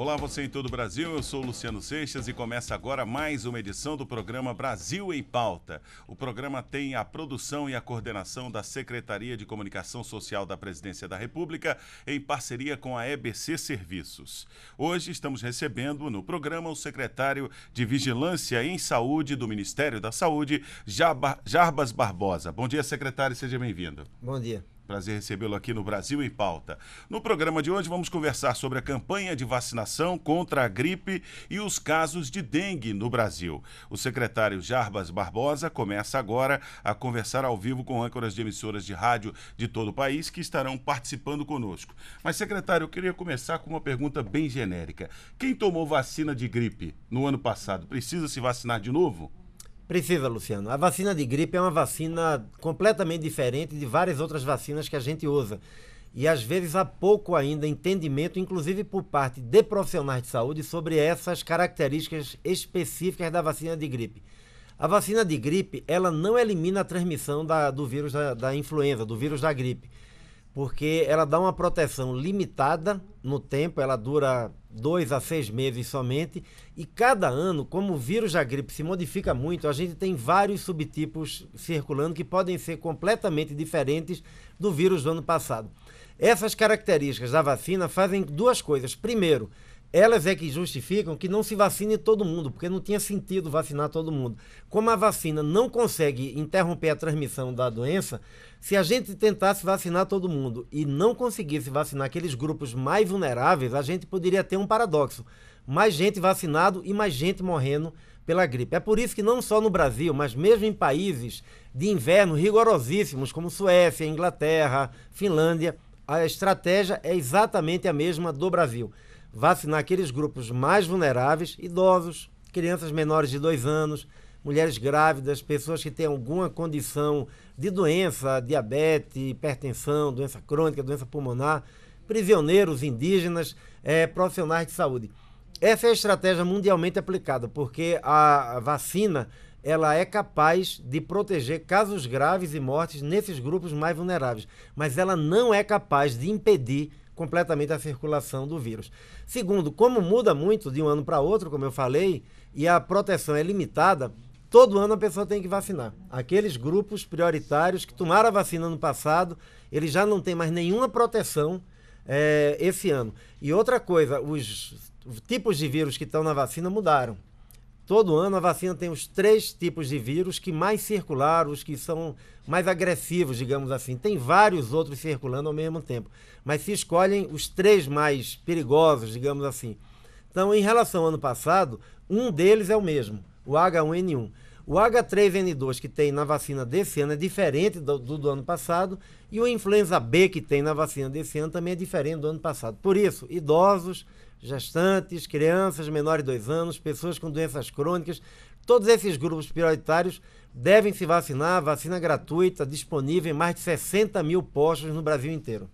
Olá, você em todo o Brasil. Eu sou Luciano Seixas e começa agora mais uma edição do programa Brasil em Pauta. O programa tem a produção e a coordenação da Secretaria de Comunicação Social da Presidência da República em parceria com a EBC Serviços. Hoje estamos recebendo no programa o secretário de Vigilância em Saúde do Ministério da Saúde, Jarbas Barbosa. Bom dia, secretário, seja bem-vindo. Bom dia. Prazer recebê-lo aqui no Brasil em Pauta. No programa de hoje vamos conversar sobre a campanha de vacinação contra a gripe e os casos de dengue no Brasil. O secretário Jarbas Barbosa começa agora a conversar ao vivo com âncoras de emissoras de rádio de todo o país que estarão participando conosco. Mas secretário, eu queria começar com uma pergunta bem genérica. Quem tomou vacina de gripe no ano passado precisa se vacinar de novo? Precisa, Luciano. A vacina de gripe é uma vacina completamente diferente de várias outras vacinas que a gente usa. E às vezes há pouco ainda entendimento, inclusive por parte de profissionais de saúde, sobre essas características específicas da vacina de gripe. A vacina de gripe, ela não elimina a transmissão da, do vírus da, da influenza, do vírus da gripe, porque ela dá uma proteção limitada no tempo, ela dura dois a seis meses somente. E cada ano, como o vírus da gripe se modifica muito, a gente tem vários subtipos circulando que podem ser completamente diferentes do vírus do ano passado. Essas características da vacina fazem duas coisas. Primeiro, elas é que justificam que não se vacine todo mundo, porque não tinha sentido vacinar todo mundo. Como a vacina não consegue interromper a transmissão da doença, se a gente tentasse vacinar todo mundo e não conseguisse vacinar aqueles grupos mais vulneráveis, a gente poderia ter um paradoxo: mais gente vacinado e mais gente morrendo pela gripe. É por isso que não só no Brasil, mas mesmo em países de inverno rigorosíssimos como Suécia, Inglaterra, Finlândia, a estratégia é exatamente a mesma do Brasil vacinar aqueles grupos mais vulneráveis, idosos, crianças menores de dois anos, mulheres grávidas, pessoas que têm alguma condição de doença, diabetes, hipertensão, doença crônica, doença pulmonar, prisioneiros, indígenas, é, profissionais de saúde. Essa é a estratégia mundialmente aplicada, porque a vacina ela é capaz de proteger casos graves e mortes nesses grupos mais vulneráveis, mas ela não é capaz de impedir completamente a circulação do vírus. Segundo, como muda muito de um ano para outro, como eu falei, e a proteção é limitada, todo ano a pessoa tem que vacinar. Aqueles grupos prioritários que tomaram a vacina no passado, eles já não têm mais nenhuma proteção é, esse ano. E outra coisa, os tipos de vírus que estão na vacina mudaram. Todo ano a vacina tem os três tipos de vírus que mais circularam, os que são mais agressivos, digamos assim. Tem vários outros circulando ao mesmo tempo, mas se escolhem os três mais perigosos, digamos assim. Então, em relação ao ano passado, um deles é o mesmo, o H1N1. O H3N2 que tem na vacina desse ano é diferente do, do, do ano passado e o influenza B que tem na vacina desse ano também é diferente do ano passado. Por isso, idosos, gestantes, crianças menores de 2 anos, pessoas com doenças crônicas, todos esses grupos prioritários devem se vacinar, vacina gratuita, disponível em mais de 60 mil postos no Brasil inteiro.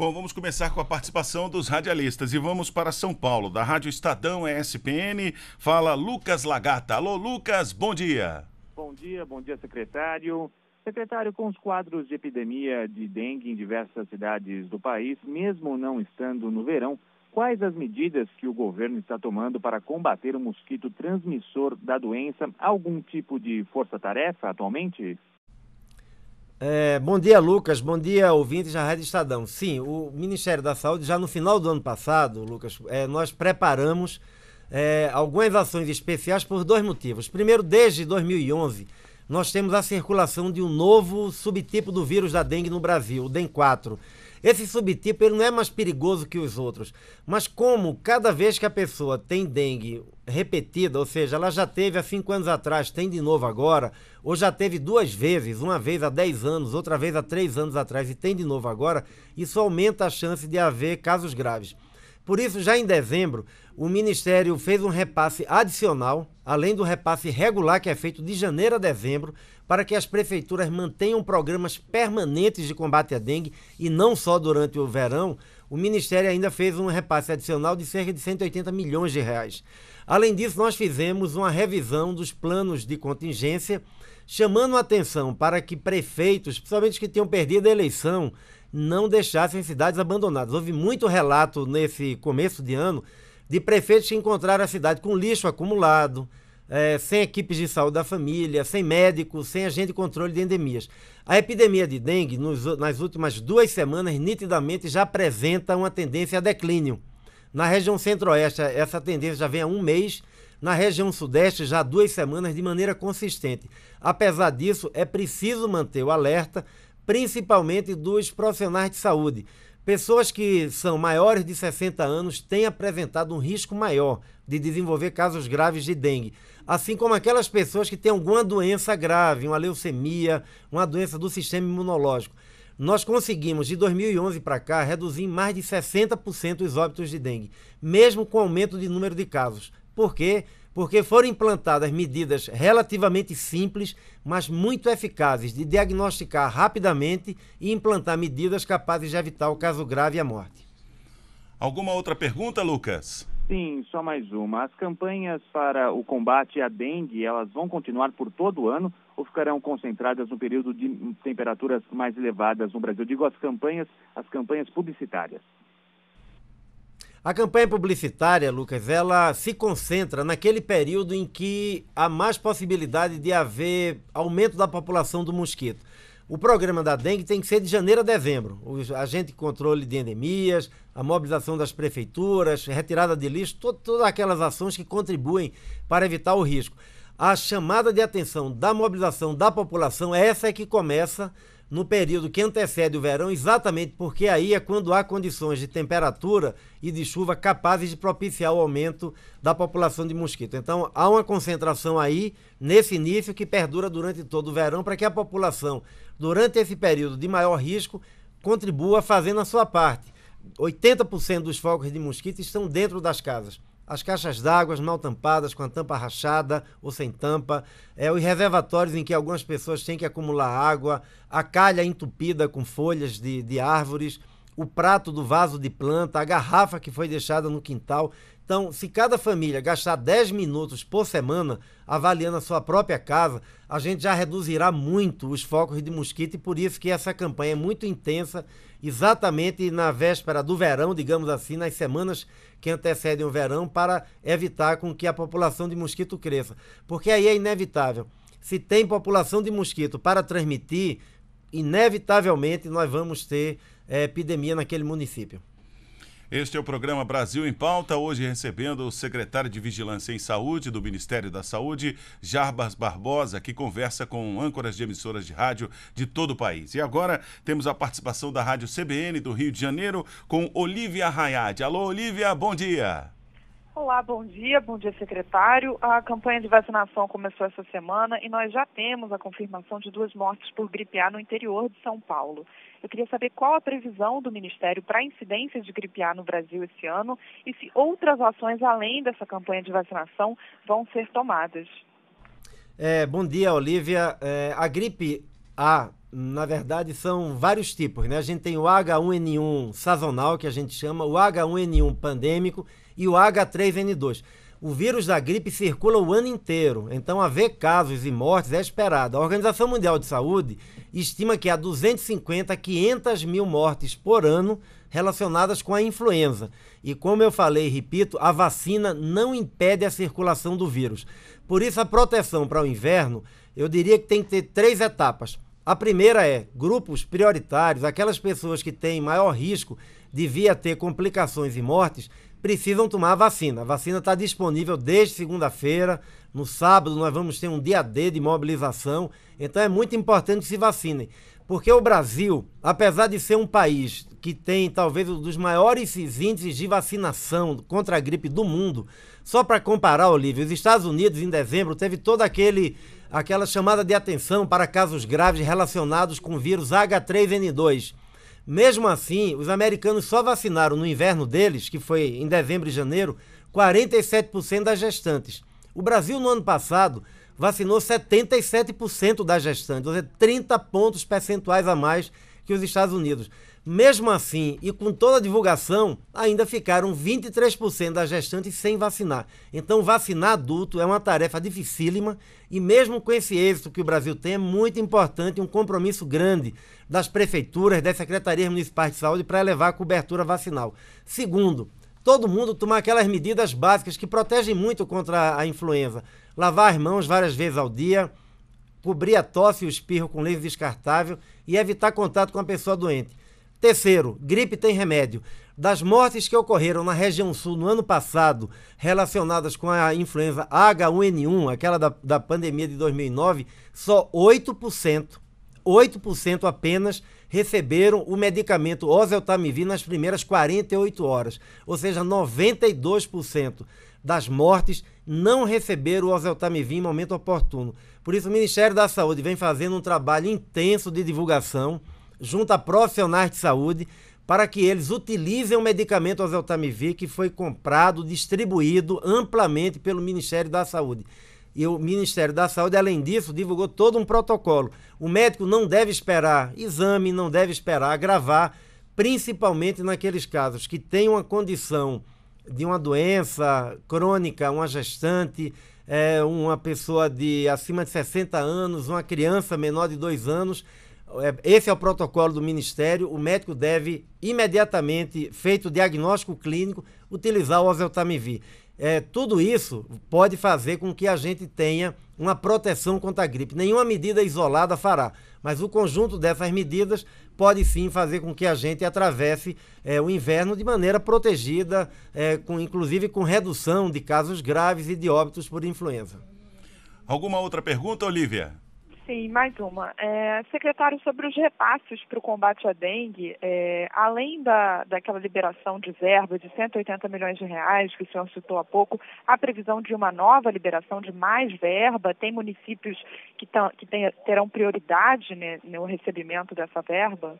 Bom, vamos começar com a participação dos radialistas e vamos para São Paulo, da Rádio Estadão ESPN. Fala Lucas Lagata. Alô, Lucas, bom dia. Bom dia, bom dia, secretário. Secretário, com os quadros de epidemia de dengue em diversas cidades do país, mesmo não estando no verão, quais as medidas que o governo está tomando para combater o mosquito transmissor da doença? Algum tipo de força-tarefa atualmente? É, bom dia, Lucas. Bom dia, ouvintes da Rádio Estadão. Sim, o Ministério da Saúde, já no final do ano passado, Lucas, é, nós preparamos é, algumas ações especiais por dois motivos. Primeiro, desde 2011, nós temos a circulação de um novo subtipo do vírus da dengue no Brasil, o DEN 4. Esse subtipo ele não é mais perigoso que os outros, mas como cada vez que a pessoa tem dengue repetida, ou seja, ela já teve há 5 anos atrás, tem de novo agora, ou já teve duas vezes, uma vez há 10 anos, outra vez há 3 anos atrás e tem de novo agora, isso aumenta a chance de haver casos graves. Por isso, já em dezembro, o Ministério fez um repasse adicional, além do repasse regular que é feito de janeiro a dezembro, para que as prefeituras mantenham programas permanentes de combate à dengue e não só durante o verão, o Ministério ainda fez um repasse adicional de cerca de 180 milhões de reais. Além disso, nós fizemos uma revisão dos planos de contingência, chamando a atenção para que prefeitos, principalmente os que tenham perdido a eleição, não deixassem cidades abandonadas. Houve muito relato nesse começo de ano de prefeitos que encontraram a cidade com lixo acumulado, é, sem equipes de saúde da família, sem médicos, sem agente de controle de endemias. A epidemia de dengue, nos, nas últimas duas semanas, nitidamente já apresenta uma tendência a declínio. Na região centro-oeste, essa tendência já vem há um mês. Na região sudeste, já há duas semanas, de maneira consistente. Apesar disso, é preciso manter o alerta, principalmente dos profissionais de saúde. Pessoas que são maiores de 60 anos têm apresentado um risco maior de desenvolver casos graves de dengue, assim como aquelas pessoas que têm alguma doença grave, uma leucemia, uma doença do sistema imunológico. Nós conseguimos, de 2011 para cá, reduzir em mais de 60% os óbitos de dengue, mesmo com o aumento de número de casos. Por quê? Porque porque foram implantadas medidas relativamente simples, mas muito eficazes de diagnosticar rapidamente e implantar medidas capazes de evitar o caso grave e a morte. Alguma outra pergunta, Lucas? Sim, só mais uma. As campanhas para o combate à dengue, elas vão continuar por todo o ano ou ficarão concentradas no período de temperaturas mais elevadas no Brasil? Digo as campanhas, as campanhas publicitárias. A campanha publicitária, Lucas, ela se concentra naquele período em que há mais possibilidade de haver aumento da população do mosquito. O programa da dengue tem que ser de janeiro a dezembro. O agente de controle de endemias, a mobilização das prefeituras, retirada de lixo, to todas aquelas ações que contribuem para evitar o risco. A chamada de atenção da mobilização da população, essa é que começa no período que antecede o verão, exatamente porque aí é quando há condições de temperatura e de chuva capazes de propiciar o aumento da população de mosquito. Então, há uma concentração aí nesse início que perdura durante todo o verão para que a população, durante esse período de maior risco, contribua fazendo a sua parte. 80% dos focos de mosquito estão dentro das casas as caixas d'água mal tampadas, com a tampa rachada ou sem tampa, é, os reservatórios em que algumas pessoas têm que acumular água, a calha entupida com folhas de, de árvores, o prato do vaso de planta, a garrafa que foi deixada no quintal. Então, se cada família gastar 10 minutos por semana avaliando a sua própria casa, a gente já reduzirá muito os focos de mosquito e por isso que essa campanha é muito intensa, exatamente na véspera do verão, digamos assim, nas semanas que antecedem o verão, para evitar com que a população de mosquito cresça. Porque aí é inevitável. Se tem população de mosquito para transmitir, inevitavelmente nós vamos ter é, epidemia naquele município. Este é o programa Brasil em Pauta, hoje recebendo o secretário de Vigilância em Saúde do Ministério da Saúde, Jarbas Barbosa, que conversa com âncoras de emissoras de rádio de todo o país. E agora temos a participação da Rádio CBN do Rio de Janeiro com Olivia Rayad. Alô, Olivia, bom dia. Olá, bom dia, bom dia, secretário. A campanha de vacinação começou essa semana e nós já temos a confirmação de duas mortes por gripe A no interior de São Paulo. Eu queria saber qual a previsão do Ministério para a incidência de gripe A no Brasil esse ano e se outras ações além dessa campanha de vacinação vão ser tomadas. É, bom dia, Olivia. É, a gripe A, na verdade, são vários tipos, né? A gente tem o H1N1 sazonal, que a gente chama, o H1N1 pandêmico e o H3N2. O vírus da gripe circula o ano inteiro, então haver casos e mortes é esperado. A Organização Mundial de Saúde estima que há 250 a 500 mil mortes por ano relacionadas com a influenza. E como eu falei e repito, a vacina não impede a circulação do vírus. Por isso, a proteção para o inverno, eu diria que tem que ter três etapas. A primeira é grupos prioritários, aquelas pessoas que têm maior risco de vir a ter complicações e mortes, precisam tomar a vacina. A vacina está disponível desde segunda-feira. No sábado nós vamos ter um dia D de mobilização. Então é muito importante que se vacinem. Porque o Brasil, apesar de ser um país que tem talvez um dos maiores índices de vacinação contra a gripe do mundo, só para comparar, Olívio, os Estados Unidos em dezembro teve toda aquele aquela chamada de atenção para casos graves relacionados com o vírus H3N2. Mesmo assim, os americanos só vacinaram no inverno deles, que foi em dezembro e janeiro, 47% das gestantes. O Brasil, no ano passado, vacinou 77% das gestantes, ou seja, 30 pontos percentuais a mais que os Estados Unidos. Mesmo assim, e com toda a divulgação, ainda ficaram 23% das gestantes sem vacinar. Então, vacinar adulto é uma tarefa dificílima e, mesmo com esse êxito que o Brasil tem, é muito importante um compromisso grande das prefeituras, das secretarias municipais de saúde para elevar a cobertura vacinal. Segundo, todo mundo tomar aquelas medidas básicas que protegem muito contra a influenza. Lavar as mãos várias vezes ao dia, cobrir a tosse e o espirro com lenço descartável e evitar contato com a pessoa doente. Terceiro, gripe tem remédio. Das mortes que ocorreram na região sul no ano passado, relacionadas com a influenza H1N1, aquela da, da pandemia de 2009, só 8% 8% apenas receberam o medicamento oseltamivir nas primeiras 48 horas, ou seja, 92% das mortes não receberam o oseltamivir em momento oportuno. Por isso o Ministério da Saúde vem fazendo um trabalho intenso de divulgação junto a profissionais de saúde para que eles utilizem o medicamento oseltamivir que foi comprado, distribuído amplamente pelo Ministério da Saúde. E o Ministério da Saúde, além disso, divulgou todo um protocolo. O médico não deve esperar exame, não deve esperar agravar, principalmente naqueles casos que têm uma condição de uma doença crônica, uma gestante, é, uma pessoa de acima de 60 anos, uma criança menor de 2 anos. É, esse é o protocolo do Ministério. O médico deve, imediatamente, feito o diagnóstico clínico, utilizar o oseltamivir é, tudo isso pode fazer com que a gente tenha uma proteção contra a gripe. Nenhuma medida isolada fará, mas o conjunto dessas medidas pode sim fazer com que a gente atravesse é, o inverno de maneira protegida, é, com, inclusive com redução de casos graves e de óbitos por influenza. Alguma outra pergunta, Olivia? Sim, mais uma. É, secretário, sobre os repasses para o combate à dengue, é, além da, daquela liberação de verba de 180 milhões de reais que o senhor citou há pouco, há previsão de uma nova liberação de mais verba? Tem municípios que, tão, que tem, terão prioridade né, no recebimento dessa verba?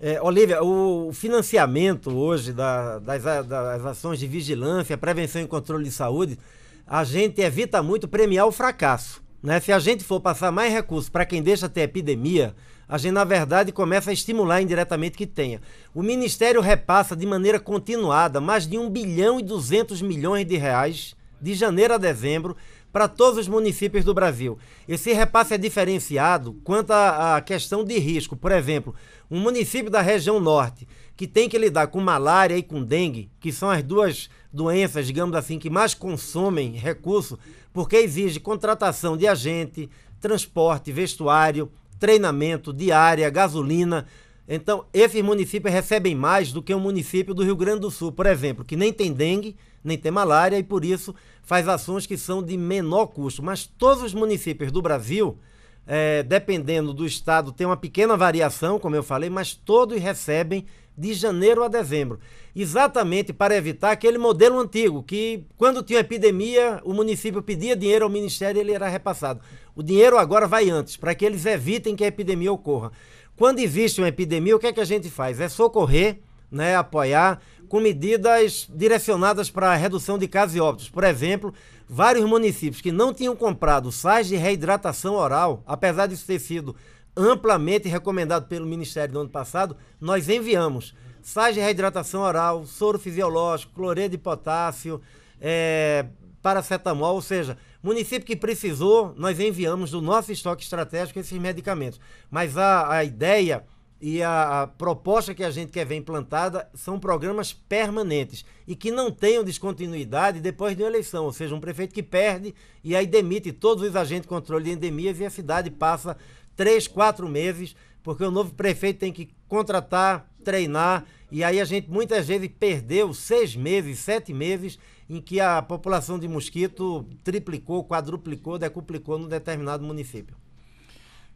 É, Olivia, o financiamento hoje da, das, das ações de vigilância, prevenção e controle de saúde, a gente evita muito premiar o fracasso. Né? Se a gente for passar mais recursos para quem deixa ter epidemia, a gente, na verdade, começa a estimular indiretamente que tenha. O Ministério repassa de maneira continuada mais de 1 bilhão e 200 milhões de reais de janeiro a dezembro para todos os municípios do Brasil. Esse repasse é diferenciado quanto à questão de risco. Por exemplo, um município da região norte que tem que lidar com malária e com dengue, que são as duas doenças, digamos assim, que mais consomem recurso, porque exige contratação de agente, transporte, vestuário, treinamento, diária, gasolina. Então, esses municípios recebem mais do que o um município do Rio Grande do Sul, por exemplo, que nem tem dengue, nem tem malária e por isso faz ações que são de menor custo. Mas todos os municípios do Brasil, é, dependendo do estado, tem uma pequena variação, como eu falei, mas todos recebem de janeiro a dezembro, exatamente para evitar aquele modelo antigo, que quando tinha epidemia, o município pedia dinheiro ao ministério e ele era repassado. O dinheiro agora vai antes, para que eles evitem que a epidemia ocorra. Quando existe uma epidemia, o que é que a gente faz? É socorrer, né, apoiar com medidas direcionadas para a redução de casos e óbitos. Por exemplo, vários municípios que não tinham comprado sais de reidratação oral, apesar de ter sido amplamente recomendado pelo Ministério do ano passado, nós enviamos sais de reidratação oral, soro fisiológico, cloreto de potássio, é, paracetamol, ou seja, município que precisou, nós enviamos do nosso estoque estratégico esses medicamentos. Mas a, a ideia e a, a, proposta que a gente quer ver implantada são programas permanentes e que não tenham descontinuidade depois de uma eleição, ou seja, um prefeito que perde e aí demite todos os agentes de controle de endemias e a cidade passa três, quatro meses, porque o novo prefeito tem que contratar, treinar, e aí a gente muitas vezes perdeu seis meses, sete meses, em que a população de mosquito triplicou, quadruplicou, decuplicou num determinado município.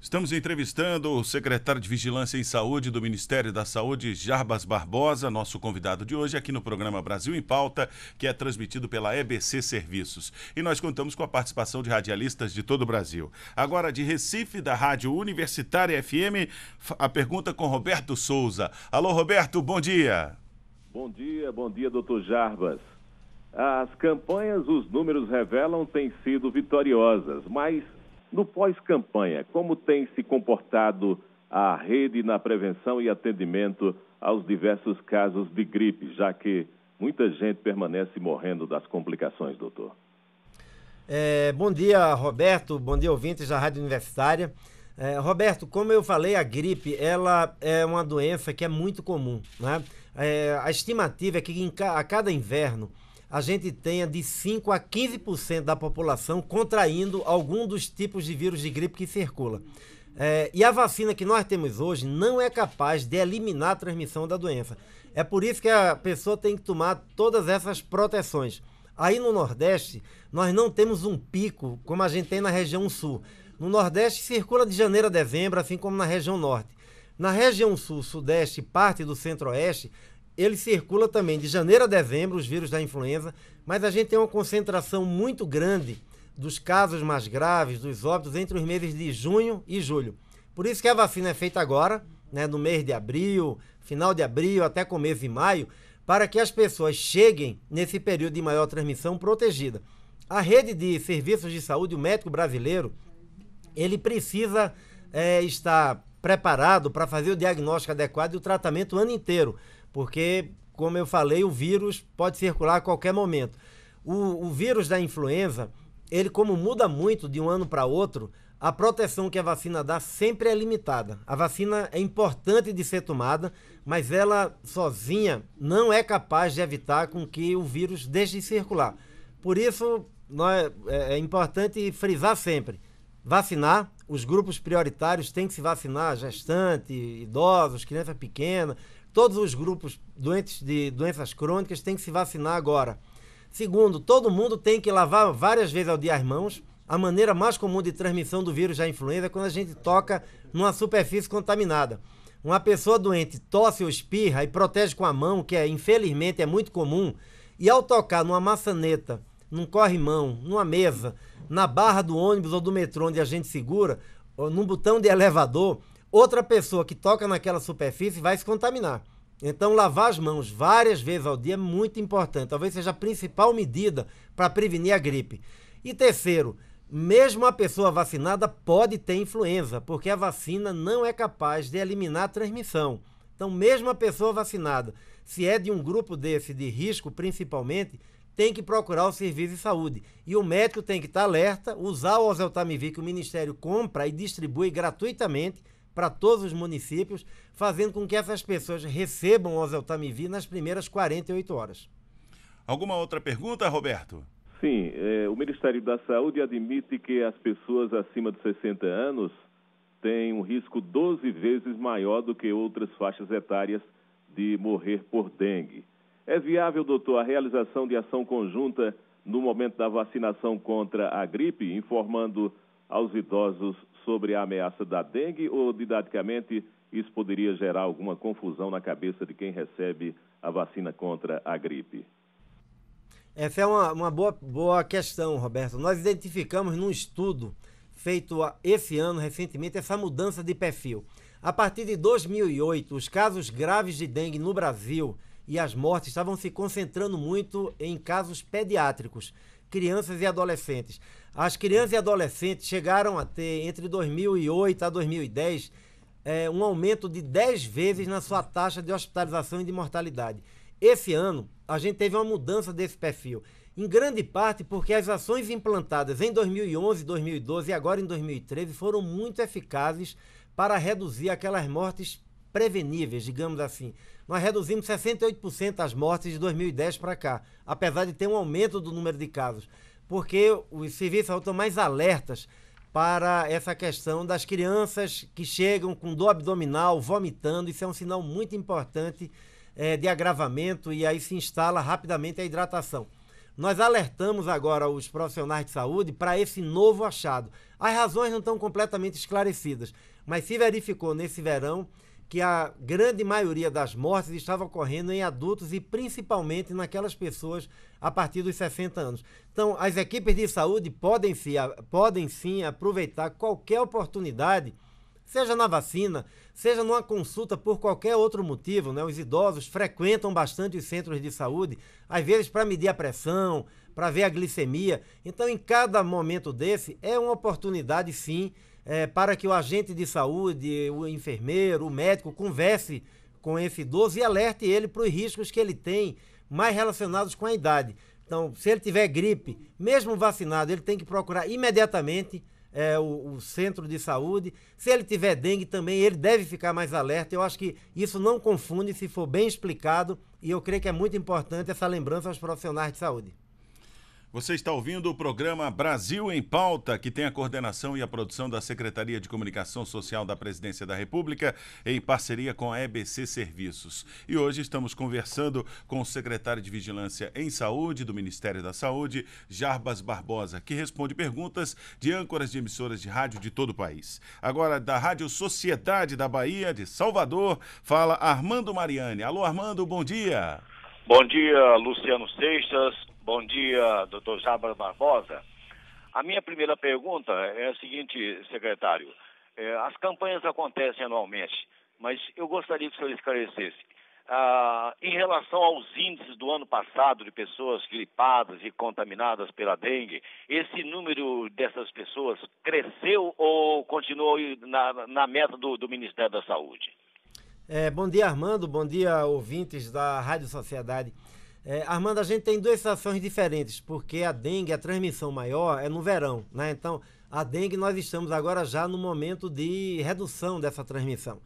Estamos entrevistando o secretário de Vigilância em Saúde do Ministério da Saúde, Jarbas Barbosa, nosso convidado de hoje aqui no programa Brasil em Pauta, que é transmitido pela EBC Serviços. E nós contamos com a participação de radialistas de todo o Brasil. Agora, de Recife, da Rádio Universitária FM, a pergunta com Roberto Souza. Alô, Roberto, bom dia. Bom dia, bom dia, doutor Jarbas. As campanhas, os números revelam, têm sido vitoriosas, mas no pós-campanha, como tem se comportado a rede na prevenção e atendimento aos diversos casos de gripe, já que muita gente permanece morrendo das complicações, doutor? É, bom dia, Roberto. Bom dia, ouvintes da Rádio Universitária. É, Roberto, como eu falei, a gripe ela é uma doença que é muito comum. Né? É, a estimativa é que em, a cada inverno a gente tenha de 5 a 15% da população contraindo algum dos tipos de vírus de gripe que circula. É, e a vacina que nós temos hoje não é capaz de eliminar a transmissão da doença. É por isso que a pessoa tem que tomar todas essas proteções. Aí no Nordeste, nós não temos um pico como a gente tem na região Sul. No Nordeste circula de janeiro a dezembro, assim como na região Norte. Na região Sul, Sudeste e parte do Centro-Oeste, ele circula também de janeiro a dezembro, os vírus da influenza, mas a gente tem uma concentração muito grande dos casos mais graves, dos óbitos, entre os meses de junho e julho. Por isso que a vacina é feita agora, né, no mês de abril, final de abril até começo de maio, para que as pessoas cheguem nesse período de maior transmissão protegida. A rede de serviços de saúde, o médico brasileiro, ele precisa é, estar preparado para fazer o diagnóstico adequado e o tratamento o ano inteiro porque, como eu falei, o vírus pode circular a qualquer momento. O, o vírus da influenza, ele como muda muito de um ano para outro, a proteção que a vacina dá sempre é limitada. A vacina é importante de ser tomada, mas ela sozinha não é capaz de evitar com que o vírus deixe de circular. Por isso, nós, é, é, é importante frisar sempre: vacinar, os grupos prioritários têm que se vacinar, gestante, idosos, criança pequena, Todos os grupos doentes de doenças crônicas têm que se vacinar agora. Segundo, todo mundo tem que lavar várias vezes ao dia as mãos. A maneira mais comum de transmissão do vírus da influenza é quando a gente toca numa superfície contaminada. Uma pessoa doente tosse ou espirra e protege com a mão, que é, infelizmente é muito comum, e ao tocar numa maçaneta, num corrimão, numa mesa, na barra do ônibus ou do metrô onde a gente segura, ou num botão de elevador, outra pessoa que toca naquela superfície vai se contaminar. Então, lavar as mãos várias vezes ao dia é muito importante. Talvez seja a principal medida para prevenir a gripe. E terceiro, mesmo a pessoa vacinada pode ter influenza, porque a vacina não é capaz de eliminar a transmissão. Então, mesmo a pessoa vacinada, se é de um grupo desse de risco principalmente, tem que procurar o serviço de saúde. E o médico tem que estar alerta, usar o oseltamivir que o Ministério compra e distribui gratuitamente para todos os municípios, fazendo com que essas pessoas recebam o Oseltamivir nas primeiras 48 horas. Alguma outra pergunta, Roberto? Sim, é, o Ministério da Saúde admite que as pessoas acima de 60 anos têm um risco 12 vezes maior do que outras faixas etárias de morrer por dengue. É viável, doutor, a realização de ação conjunta no momento da vacinação contra a gripe, informando aos idosos sobre a ameaça da dengue ou, didaticamente, isso poderia gerar alguma confusão na cabeça de quem recebe a vacina contra a gripe? Essa é uma, uma boa, boa questão, Roberto. Nós identificamos num estudo feito esse ano, recentemente, essa mudança de perfil. A partir de 2008, os casos graves de dengue no Brasil e as mortes estavam se concentrando muito em casos pediátricos, crianças e adolescentes. As crianças e adolescentes chegaram a ter, entre 2008 a 2010, é, um aumento de 10 vezes na sua taxa de hospitalização e de mortalidade. Esse ano, a gente teve uma mudança desse perfil, em grande parte porque as ações implantadas em 2011, 2012 e agora em 2013 foram muito eficazes para reduzir aquelas mortes preveníveis, digamos assim. Nós reduzimos 68% as mortes de 2010 para cá, apesar de ter um aumento do número de casos porque os serviços estão mais alertas para essa questão das crianças que chegam com dor abdominal, vomitando. Isso é um sinal muito importante é, de agravamento e aí se instala rapidamente a hidratação. Nós alertamos agora os profissionais de saúde para esse novo achado. As razões não estão completamente esclarecidas, mas se verificou nesse verão que a grande maioria das mortes estava ocorrendo em adultos e principalmente naquelas pessoas a partir dos 60 anos. Então, as equipes de saúde podem, podem sim aproveitar qualquer oportunidade, seja na vacina, seja numa consulta por qualquer outro motivo. Né? Os idosos frequentam bastante os centros de saúde, às vezes para medir a pressão, para ver a glicemia. Então, em cada momento desse, é uma oportunidade sim é, para que o agente de saúde, o enfermeiro, o médico converse com esse idoso e alerte ele para os riscos que ele tem mais relacionados com a idade. Então, se ele tiver gripe, mesmo vacinado, ele tem que procurar imediatamente é, o, o, centro de saúde. Se ele tiver dengue também, ele deve ficar mais alerta. Eu acho que isso não confunde se for bem explicado e eu creio que é muito importante essa lembrança aos profissionais de saúde. Você está ouvindo o programa Brasil em Pauta, que tem a coordenação e a produção da Secretaria de Comunicação Social da Presidência da República, em parceria com a EBC Serviços. E hoje estamos conversando com o secretário de Vigilância em Saúde do Ministério da Saúde, Jarbas Barbosa, que responde perguntas de âncoras de emissoras de rádio de todo o país. Agora, da Rádio Sociedade da Bahia, de Salvador, fala Armando Mariani. Alô, Armando, bom dia. Bom dia, Luciano Seixas. Bom dia, doutor Jabra Barbosa. A minha primeira pergunta é a seguinte, secretário. É, as campanhas acontecem anualmente, mas eu gostaria que o senhor esclarecesse. Ah, em relação aos índices do ano passado de pessoas gripadas e contaminadas pela dengue, esse número dessas pessoas cresceu ou continuou na, na meta do, do Ministério da Saúde? É, bom dia, Armando. Bom dia, ouvintes da Rádio Sociedade. É, Armando, a gente tem duas situações diferentes, porque a dengue, a transmissão maior é no verão, né? Então, a dengue nós estamos agora já no momento de redução dessa transmissão.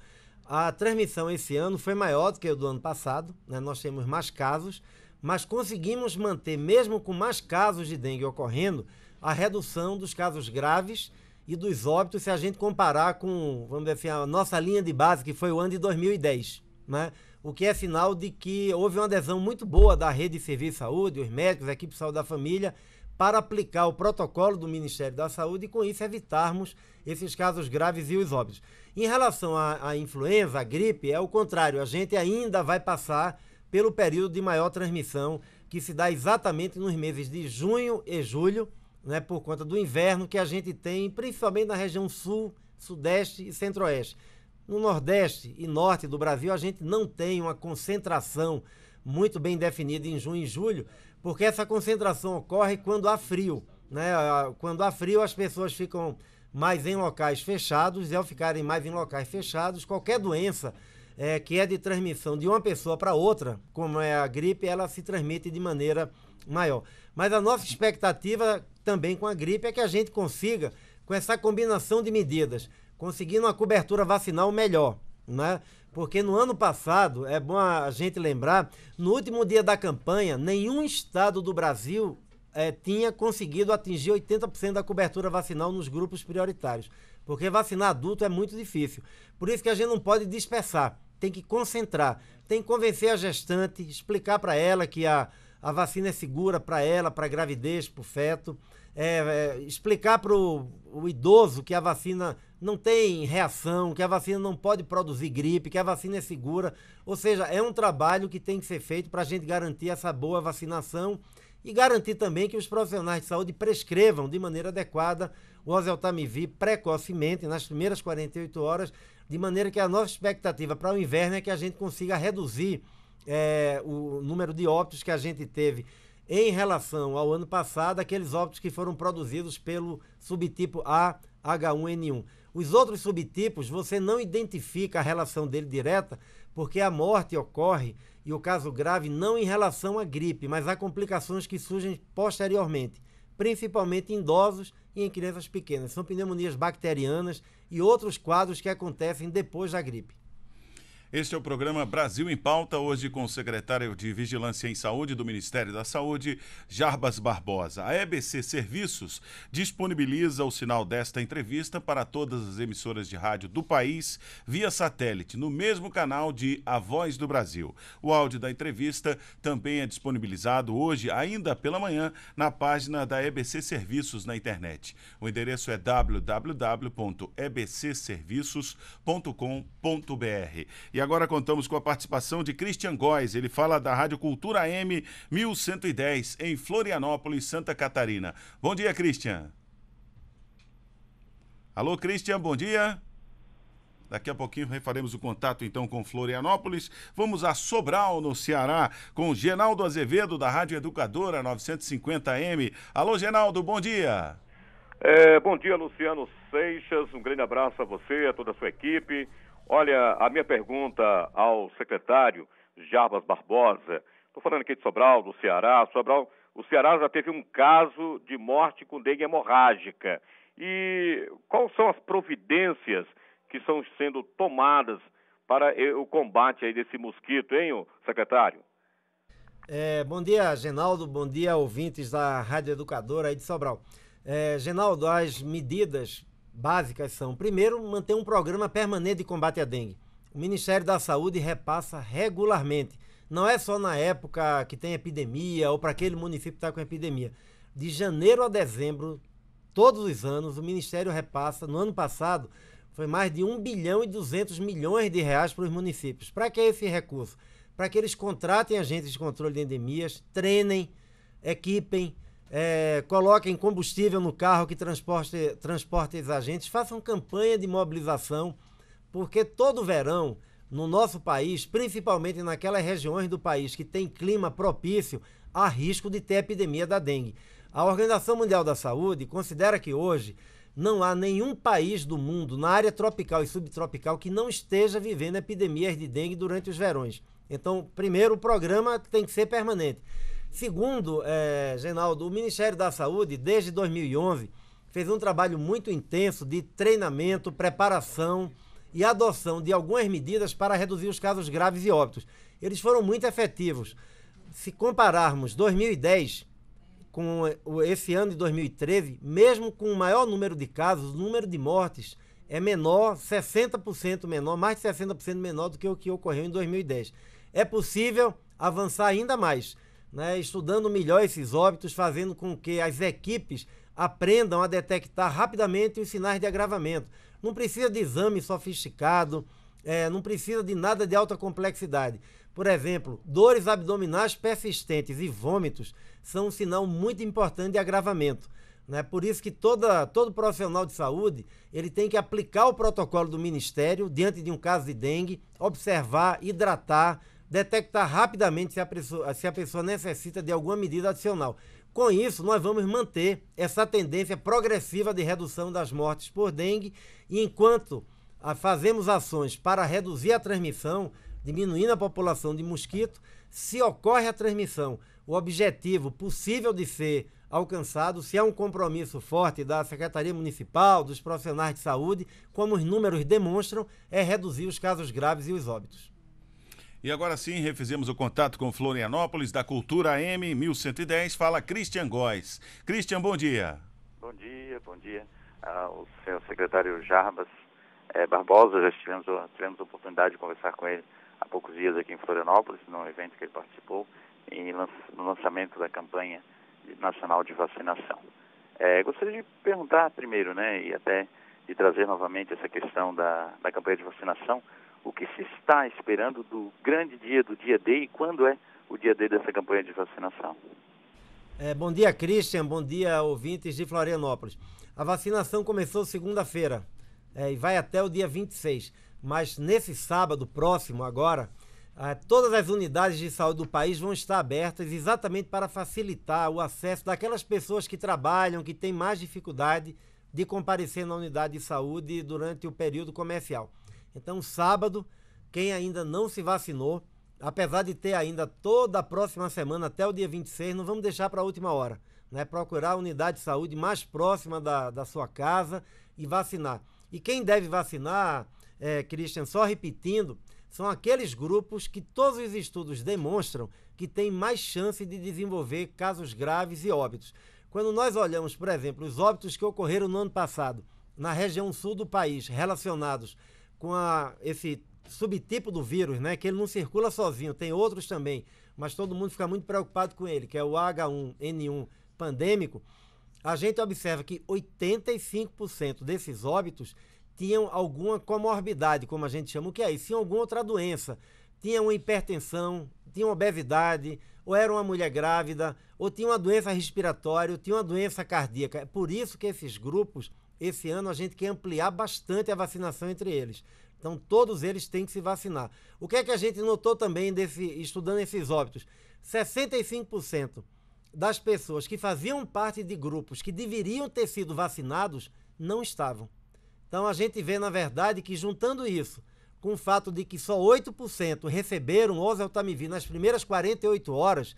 A transmissão esse ano foi maior do que o do ano passado, né? Nós temos mais casos, mas conseguimos manter, mesmo com mais casos de dengue ocorrendo, a redução dos casos graves e dos óbitos se a gente comparar com, vamos dizer assim, a nossa linha de base, que foi o ano de 2010, né? o que é sinal de que houve uma adesão muito boa da rede de serviço de saúde, os médicos, a equipe de saúde da família, para aplicar o protocolo do Ministério da Saúde e, com isso, evitarmos esses casos graves e os óbitos. Em relação à, à influenza, à gripe, é o contrário, a gente ainda vai passar pelo período de maior transmissão, que se dá exatamente nos meses de junho e julho, né, por conta do inverno que a gente tem, principalmente na região sul, sudeste e centro-oeste. No Nordeste e Norte do Brasil, a gente não tem uma concentração muito bem definida em junho e julho, porque essa concentração ocorre quando há frio. Né? Quando há frio, as pessoas ficam mais em locais fechados, e ao ficarem mais em locais fechados, qualquer doença é, que é de transmissão de uma pessoa para outra, como é a gripe, ela se transmite de maneira maior. Mas a nossa expectativa também com a gripe é que a gente consiga, com essa combinação de medidas, conseguindo uma cobertura vacinal melhor, né? Porque no ano passado, é bom a gente lembrar, no último dia da campanha, nenhum estado do Brasil é, tinha conseguido atingir 80% da cobertura vacinal nos grupos prioritários. Porque vacinar adulto é muito difícil. Por isso que a gente não pode dispersar, tem que concentrar, tem que convencer a gestante, explicar para ela que a, a vacina é segura para ela, para a gravidez, para o feto, é, é, explicar para o idoso que a vacina não tem reação, que a vacina não pode produzir gripe, que a vacina é segura. Ou seja, é um trabalho que tem que ser feito para a gente garantir essa boa vacinação e garantir também que os profissionais de saúde prescrevam de maneira adequada o oseltamivir precocemente, nas primeiras 48 horas, de maneira que a nossa expectativa para o inverno é que a gente consiga reduzir é, o número de óbitos que a gente teve em relação ao ano passado, aqueles óbitos que foram produzidos pelo subtipo A H1N1. Os outros subtipos você não identifica a relação dele direta, porque a morte ocorre e o caso grave não em relação à gripe, mas há complicações que surgem posteriormente, principalmente em idosos e em crianças pequenas. São pneumonias bacterianas e outros quadros que acontecem depois da gripe. Este é o programa Brasil em Pauta, hoje com o secretário de Vigilância em Saúde do Ministério da Saúde, Jarbas Barbosa. A EBC Serviços disponibiliza o sinal desta entrevista para todas as emissoras de rádio do país via satélite, no mesmo canal de A Voz do Brasil. O áudio da entrevista também é disponibilizado hoje, ainda pela manhã, na página da EBC Serviços na internet. O endereço é www.ebcserviços.com.br. E agora contamos com a participação de Christian Góes. Ele fala da Rádio Cultura M 1110, em Florianópolis, Santa Catarina. Bom dia, Christian. Alô, Christian, bom dia. Daqui a pouquinho refaremos o contato então com Florianópolis. Vamos a Sobral, no Ceará, com Genaldo Azevedo, da Rádio Educadora 950M. Alô, Genaldo, bom dia. É, bom dia, Luciano Seixas. Um grande abraço a você, a toda a sua equipe. Olha, a minha pergunta ao secretário Jarbas Barbosa, estou falando aqui de Sobral, do Ceará. Sobral, o Ceará já teve um caso de morte com dengue hemorrágica. E quais são as providências que estão sendo tomadas para o combate aí desse mosquito, hein, secretário? É, bom dia, Genaldo. Bom dia, ouvintes da Rádio Educadora aí de Sobral. É, Genaldo, as medidas básicas são: primeiro, manter um programa permanente de combate à dengue. O Ministério da Saúde repassa regularmente. Não é só na época que tem epidemia ou para aquele município que está com epidemia. De janeiro a dezembro, todos os anos, o Ministério repassa. No ano passado, foi mais de 1 bilhão e 200 milhões de reais para os municípios. Para que esse recurso? Para que eles contratem agentes de controle de endemias, treinem, equipem, é, coloquem combustível no carro que transporte, transporte esses agentes, façam campanha de mobilização, porque todo verão, no nosso país, principalmente naquelas regiões do país que tem clima propício, há risco de ter epidemia da dengue. A Organização Mundial da Saúde considera que hoje não há nenhum país do mundo na área tropical e subtropical que não esteja vivendo epidemias de dengue durante os verões. Então, primeiro, o programa tem que ser permanente. Segundo, é, Genaldo, o Ministério da Saúde, desde 2011, fez um trabalho muito intenso de treinamento, preparação e adoção de algumas medidas para reduzir os casos graves e óbitos. Eles foram muito efetivos. Se compararmos 2010 com esse ano de 2013, mesmo com o maior número de casos, o número de mortes é menor, 60% menor, mais de 60% menor do que o que ocorreu em 2010. É possível avançar ainda mais né, estudando melhor esses óbitos, fazendo com que as equipes aprendam a detectar rapidamente os sinais de agravamento. Não precisa de exame sofisticado, é, não precisa de nada de alta complexidade. Por exemplo, dores abdominais persistentes e vômitos são um sinal muito importante de agravamento. Né? Por isso que toda, todo profissional de saúde ele tem que aplicar o protocolo do Ministério diante de um caso de dengue, observar, hidratar, detectar rapidamente se a, pessoa, se a pessoa necessita de alguma medida adicional. Com isso, nós vamos manter essa tendência progressiva de redução das mortes por dengue, e enquanto fazemos ações para reduzir a transmissão, diminuindo a população de mosquito, se ocorre a transmissão, o objetivo possível de ser alcançado, se há um compromisso forte da Secretaria Municipal, dos profissionais de saúde, como os números demonstram, é reduzir os casos graves e os óbitos. E agora sim, refizemos o contato com Florianópolis, da Cultura AM 1110, fala Christian Góes. Christian, bom dia. Bom dia, bom dia. Ah, o senhor secretário Jarbas eh, Barbosa, já tivemos, tivemos a oportunidade de conversar com ele há poucos dias aqui em Florianópolis, num evento que ele participou, em, no lançamento da campanha nacional de vacinação. Eh, gostaria de perguntar primeiro, né, e até de trazer novamente essa questão da, da campanha de vacinação, o que se está esperando do grande dia, do dia D e quando é o dia D dessa campanha de vacinação. É, bom dia, Christian. Bom dia, ouvintes de Florianópolis. A vacinação começou segunda-feira é, e vai até o dia 26. Mas nesse sábado próximo, agora, é, todas as unidades de saúde do país vão estar abertas exatamente para facilitar o acesso daquelas pessoas que trabalham, que têm mais dificuldade de comparecer na unidade de saúde durante o período comercial. Então, sábado, quem ainda não se vacinou, apesar de ter ainda toda a próxima semana até o dia 26, não vamos deixar para a última hora. Né? Procurar a unidade de saúde mais próxima da, da sua casa e vacinar. E quem deve vacinar, é, Christian, só repetindo, são aqueles grupos que todos os estudos demonstram que têm mais chance de desenvolver casos graves e óbitos. Quando nós olhamos, por exemplo, os óbitos que ocorreram no ano passado na região sul do país relacionados com a, esse subtipo do vírus, né? Que ele não circula sozinho, tem outros também, mas todo mundo fica muito preocupado com ele, que é o H1N1 pandêmico. A gente observa que 85% desses óbitos tinham alguma comorbidade, como a gente chama, o que é isso? Tinham alguma outra doença, tinham hipertensão, tinham obesidade, ou era uma mulher grávida, ou tinha uma doença respiratória, ou tinha uma doença cardíaca. É por isso que esses grupos esse ano a gente quer ampliar bastante a vacinação entre eles. Então, todos eles têm que se vacinar. O que é que a gente notou também desse, estudando esses óbitos? 65% das pessoas que faziam parte de grupos que deveriam ter sido vacinados não estavam. Então, a gente vê, na verdade, que juntando isso com o fato de que só 8% receberam oseltamivir nas primeiras 48 horas,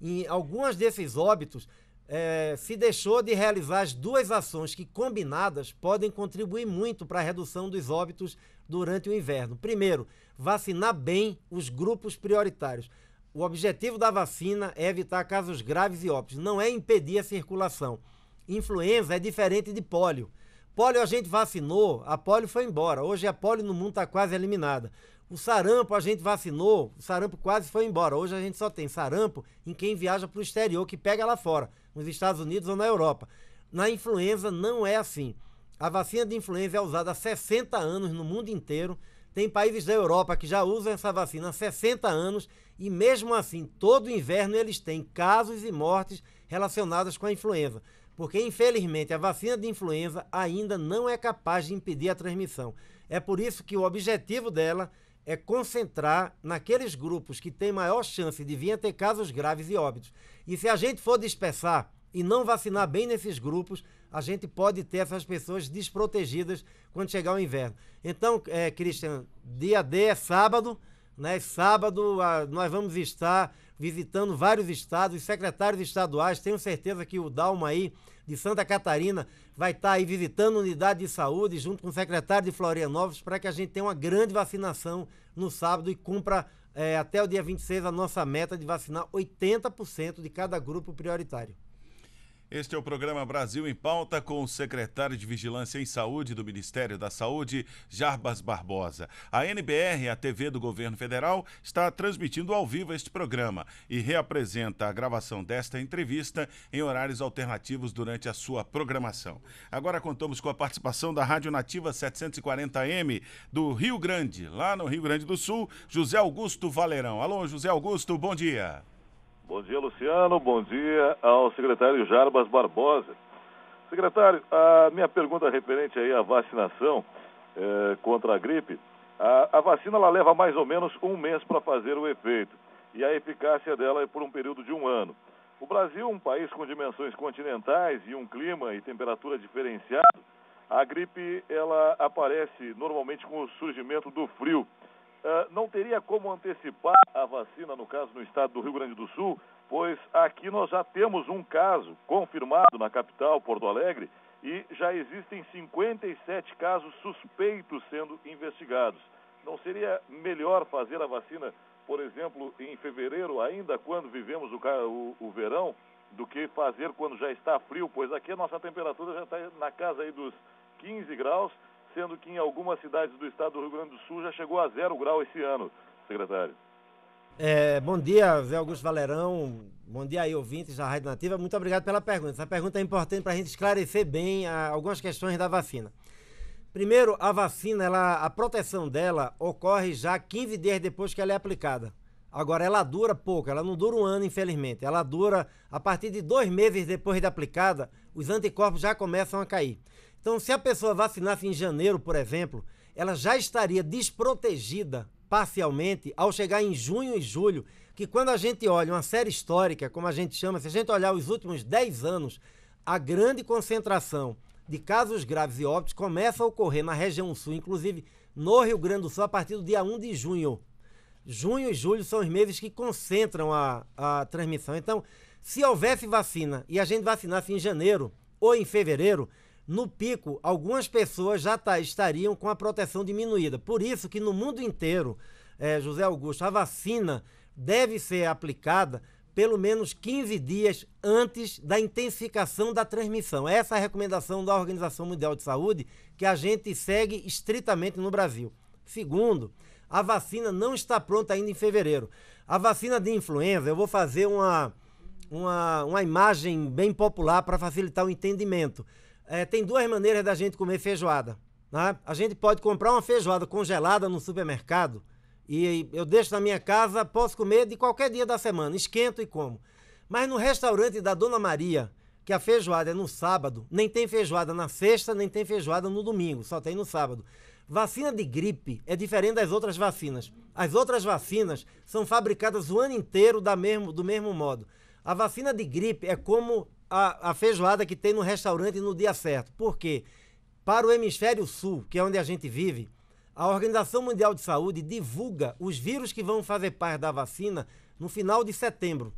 em algumas desses óbitos, é, se deixou de realizar as duas ações que, combinadas, podem contribuir muito para a redução dos óbitos durante o inverno. Primeiro, vacinar bem os grupos prioritários. O objetivo da vacina é evitar casos graves e óbitos, não é impedir a circulação. Influenza é diferente de pólio. Pólio a gente vacinou, a pólio foi embora. Hoje a pólio no mundo está quase eliminada. O sarampo a gente vacinou, o sarampo quase foi embora. Hoje a gente só tem sarampo em quem viaja para o exterior, que pega lá fora nos Estados Unidos ou na Europa. Na influenza não é assim. A vacina de influenza é usada há 60 anos no mundo inteiro. Tem países da Europa que já usam essa vacina há 60 anos e mesmo assim, todo inverno eles têm casos e mortes relacionadas com a influenza, porque infelizmente a vacina de influenza ainda não é capaz de impedir a transmissão. É por isso que o objetivo dela é concentrar naqueles grupos que têm maior chance de vir a ter casos graves e óbitos. E se a gente for dispersar e não vacinar bem nesses grupos, a gente pode ter essas pessoas desprotegidas quando chegar o inverno. Então, é, Christian, dia D é sábado, né? Sábado a, nós vamos estar visitando vários estados, secretários estaduais, tenho certeza que o Dalma aí de Santa Catarina vai estar aí visitando unidade de saúde junto com o secretário de Florianópolis para que a gente tenha uma grande vacinação no sábado e cumpra é, até o dia 26, a nossa meta é de vacinar 80% de cada grupo prioritário. Este é o programa Brasil em Pauta com o secretário de Vigilância em Saúde do Ministério da Saúde, Jarbas Barbosa. A NBR, a TV do governo federal, está transmitindo ao vivo este programa e reapresenta a gravação desta entrevista em horários alternativos durante a sua programação. Agora contamos com a participação da Rádio Nativa 740M do Rio Grande, lá no Rio Grande do Sul, José Augusto Valerão. Alô, José Augusto, bom dia. Bom dia, Luciano. Bom dia ao secretário Jarbas Barbosa. Secretário, a minha pergunta referente aí à vacinação é, contra a gripe. A, a vacina ela leva mais ou menos um mês para fazer o efeito e a eficácia dela é por um período de um ano. O Brasil, um país com dimensões continentais e um clima e temperatura diferenciado, a gripe ela aparece normalmente com o surgimento do frio uh, não teria como antecipar a vacina, no caso, no estado do Rio Grande do Sul, pois aqui nós já temos um caso confirmado na capital, Porto Alegre, e já existem 57 casos suspeitos sendo investigados. Não seria melhor fazer a vacina, por exemplo, em fevereiro, ainda quando vivemos o, o, o verão, do que fazer quando já está frio, pois aqui a nossa temperatura já está na casa aí dos 15 graus sendo que em algumas cidades do estado do Rio Grande do Sul já chegou a zero grau esse ano, secretário. É, bom dia, Zé Augusto Valerão. Bom dia aí, ouvintes da Rádio Nativa. Muito obrigado pela pergunta. Essa pergunta é importante para a gente esclarecer bem ah, algumas questões da vacina. Primeiro, a vacina, ela, a proteção dela ocorre já 15 dias depois que ela é aplicada. Agora, ela dura pouco, ela não dura um ano, infelizmente. Ela dura a partir de dois meses depois de aplicada, os anticorpos já começam a cair. Então, se a pessoa vacinasse em janeiro, por exemplo, ela já estaria desprotegida parcialmente ao chegar em junho e julho, que quando a gente olha uma série histórica, como a gente chama, se a gente olhar os últimos 10 anos, a grande concentração de casos graves e óbitos começa a ocorrer na região sul, inclusive no Rio Grande do Sul, a partir do dia 1 de junho. Junho e julho são os meses que concentram a, a transmissão. Então, se houvesse vacina e a gente vacinasse em janeiro ou em fevereiro, no pico, algumas pessoas já estariam com a proteção diminuída. Por isso que no mundo inteiro, é, José Augusto, a vacina deve ser aplicada pelo menos 15 dias antes da intensificação da transmissão. Essa é a recomendação da Organização Mundial de Saúde que a gente segue estritamente no Brasil. Segundo, a vacina não está pronta ainda em fevereiro. A vacina de influenza, eu vou fazer uma, uma, uma imagem bem popular para facilitar o entendimento é, tem duas maneiras da gente comer feijoada. Né? A gente pode comprar uma feijoada congelada no supermercado e eu deixo na minha casa, posso comer de qualquer dia da semana, esquento e como. Mas no restaurante da Dona Maria, que a feijoada é no sábado, nem tem feijoada na sexta, nem tem feijoada no domingo, só tem no sábado. Vacina de gripe é diferente das outras vacinas. As outras vacinas são fabricadas o ano inteiro da mesmo, do mesmo modo. A vacina de gripe é como a, a feijoada que tem no restaurante no dia certo. Por quê? Para o hemisfério sul, que é onde a gente vive, a Organização Mundial de Saúde divulga os vírus que vão fazer parte da vacina no final de setembro.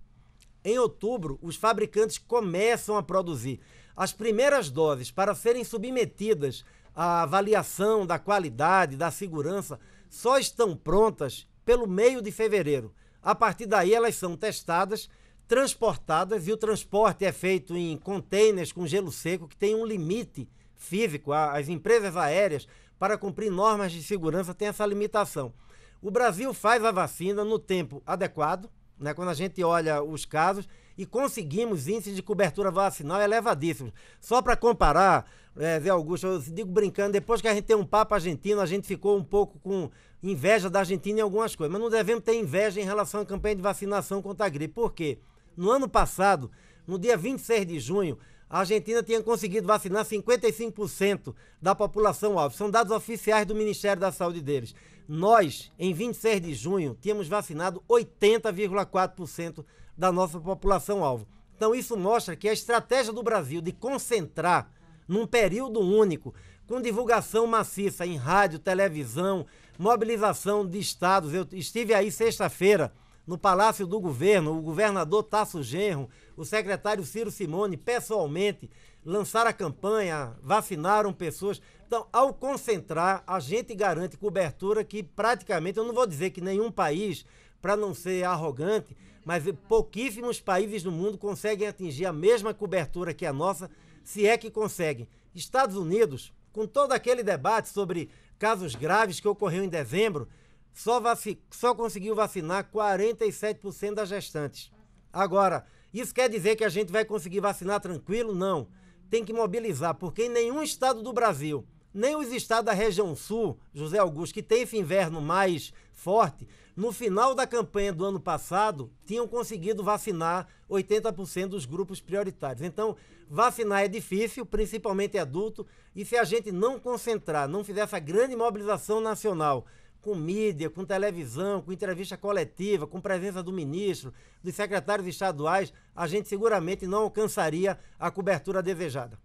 Em outubro, os fabricantes começam a produzir as primeiras doses para serem submetidas à avaliação da qualidade, da segurança, só estão prontas pelo meio de fevereiro. A partir daí, elas são testadas transportadas e o é, transporte é feito em containers com gelo seco que tem um limite físico. As empresas aéreas, para cumprir normas de segurança, têm essa limitação. O Brasil faz a vacina no tempo adequado, né? quando a gente olha os casos, e conseguimos índices de cobertura vacinal elevadíssimos. Só para comparar, é, Zé Augusto, eu digo brincando, depois que a gente tem um papo argentino, a gente ficou um pouco com inveja da Argentina em algumas coisas, mas não devemos ter inveja em relação à campanha de vacinação contra a gripe. Por quê? No ano passado, no dia 26 de junho, a Argentina tinha conseguido vacinar 55% da população alvo. São dados oficiais do Ministério da Saúde deles. Nós, em 26 de junho, tínhamos vacinado 80,4% da nossa população alvo. Então, isso mostra que a estratégia do Brasil de concentrar num período único, com divulgação maciça em rádio, televisão, mobilização de estados. Eu estive aí sexta-feira no Palácio do Governo, o governador Tasso Genro, o secretário Ciro Simone, pessoalmente, lançaram a campanha, vacinaram pessoas. Então, ao concentrar, a gente garante cobertura que praticamente, eu não vou dizer que nenhum país, para não ser arrogante, mas pouquíssimos países do mundo conseguem atingir a mesma cobertura que a nossa, se é que conseguem. Estados Unidos, com todo aquele debate sobre casos graves que ocorreu em dezembro, só, vaci só conseguiu vacinar 47% das gestantes. Agora, isso quer dizer que a gente vai conseguir vacinar tranquilo? Não. Tem que mobilizar, porque em nenhum estado do Brasil, nem os estados da região sul, José Augusto, que tem esse inverno mais forte, no final da campanha do ano passado, tinham conseguido vacinar 80% dos grupos prioritários. Então, vacinar é difícil, principalmente adulto, e se a gente não concentrar, não fizer essa grande mobilização nacional com mídia, com televisão, com entrevista coletiva, com presença do ministro, dos secretários estaduais, a gente seguramente não alcançaria a cobertura desejada.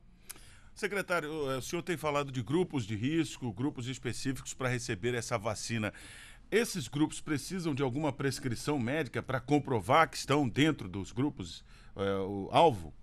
Secretário, eh, o senhor tem falado de grupos de risco, grupos específicos para receber essa vacina. Esses grupos precisam de alguma prescrição médica para comprovar que estão dentro dos grupos é, alvo?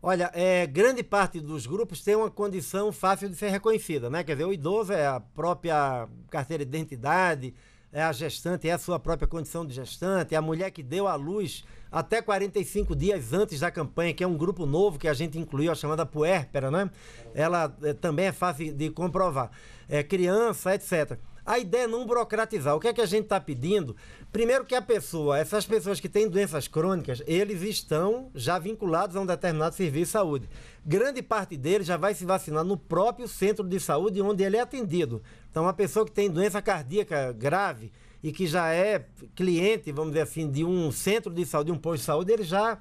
Olha, é, grande parte dos grupos tem uma condição fácil de ser reconhecida, né? Quer dizer, o idoso é a própria carteira de identidade, é a gestante, é a sua própria condição de gestante, é a mulher que deu à luz até 45 dias antes da campanha, que é um grupo novo que a gente incluiu, a chamada puérpera, né? Ela é, também é fácil de comprovar. É criança, etc. A ideia é não burocratizar. O que é que a gente está pedindo? Primeiro que a pessoa, essas pessoas que têm doenças crônicas, eles estão já vinculados a um determinado serviço de saúde. Grande parte deles já vai se vacinar no próprio centro de saúde onde ele é atendido. Então, uma pessoa que tem doença cardíaca grave e que já é cliente, vamos dizer assim, de um centro de saúde, de um posto de saúde, ele já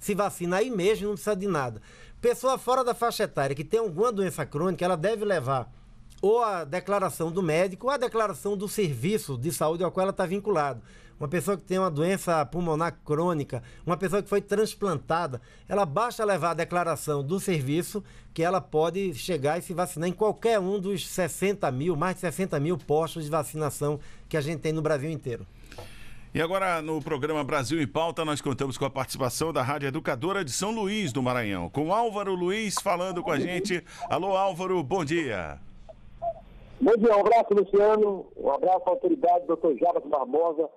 se vacina aí mesmo, não precisa de nada. Pessoa fora da faixa etária que tem alguma doença crônica, ela deve levar ou a declaração do médico ou a declaração do serviço de saúde ao qual ela está vinculado. Uma pessoa que tem uma doença pulmonar crônica, uma pessoa que foi transplantada, ela basta levar a declaração do serviço que ela pode chegar e se vacinar em qualquer um dos 60 mil, mais de 60 mil postos de vacinação que a gente tem no Brasil inteiro. E agora, no programa Brasil em Pauta, nós contamos com a participação da Rádio Educadora de São Luís do Maranhão, com Álvaro Luiz falando com a gente. Alô, Álvaro, bom dia. Bom dia, um abraço, Luciano. Um abraço à autoridade, doutor Jabas Barbosa,